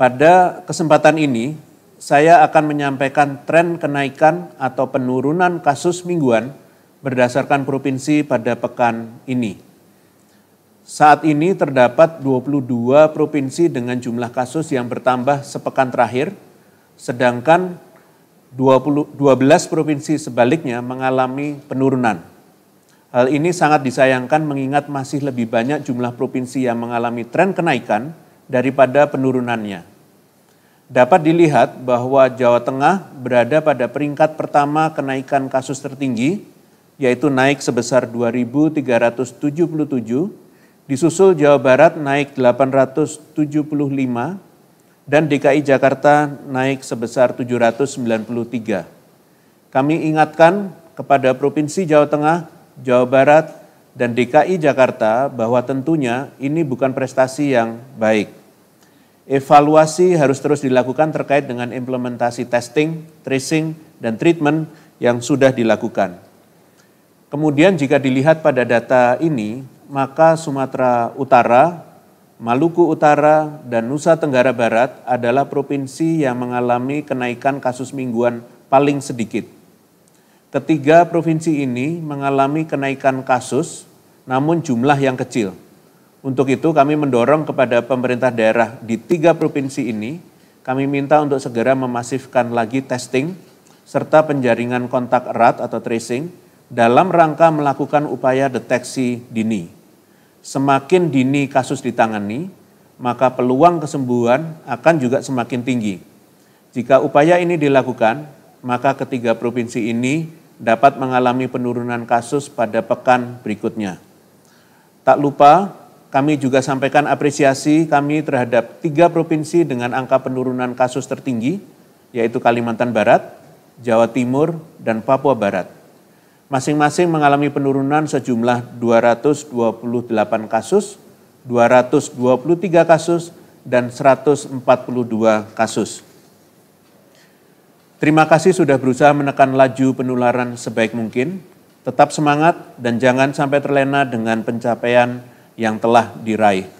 Pada kesempatan ini, saya akan menyampaikan tren kenaikan atau penurunan kasus mingguan berdasarkan provinsi pada pekan ini. Saat ini terdapat 22 provinsi dengan jumlah kasus yang bertambah sepekan terakhir, sedangkan 20, 12 provinsi sebaliknya mengalami penurunan. Hal ini sangat disayangkan mengingat masih lebih banyak jumlah provinsi yang mengalami tren kenaikan daripada penurunannya dapat dilihat bahwa Jawa Tengah berada pada peringkat pertama kenaikan kasus tertinggi, yaitu naik sebesar 2.377, disusul Jawa Barat naik 875, dan DKI Jakarta naik sebesar 793. Kami ingatkan kepada Provinsi Jawa Tengah, Jawa Barat, dan DKI Jakarta bahwa tentunya ini bukan prestasi yang baik Evaluasi harus terus dilakukan terkait dengan implementasi testing, tracing, dan treatment yang sudah dilakukan. Kemudian jika dilihat pada data ini, maka Sumatera Utara, Maluku Utara, dan Nusa Tenggara Barat adalah provinsi yang mengalami kenaikan kasus mingguan paling sedikit. Ketiga provinsi ini mengalami kenaikan kasus, namun jumlah yang kecil. Untuk itu kami mendorong kepada pemerintah daerah di tiga provinsi ini, kami minta untuk segera memasifkan lagi testing serta penjaringan kontak erat atau tracing dalam rangka melakukan upaya deteksi dini. Semakin dini kasus ditangani, maka peluang kesembuhan akan juga semakin tinggi. Jika upaya ini dilakukan, maka ketiga provinsi ini dapat mengalami penurunan kasus pada pekan berikutnya. Tak lupa kami juga sampaikan apresiasi kami terhadap tiga provinsi dengan angka penurunan kasus tertinggi, yaitu Kalimantan Barat, Jawa Timur, dan Papua Barat. Masing-masing mengalami penurunan sejumlah 228 kasus, 223 kasus, dan 142 kasus. Terima kasih sudah berusaha menekan laju penularan sebaik mungkin. Tetap semangat dan jangan sampai terlena dengan pencapaian yang telah diraih.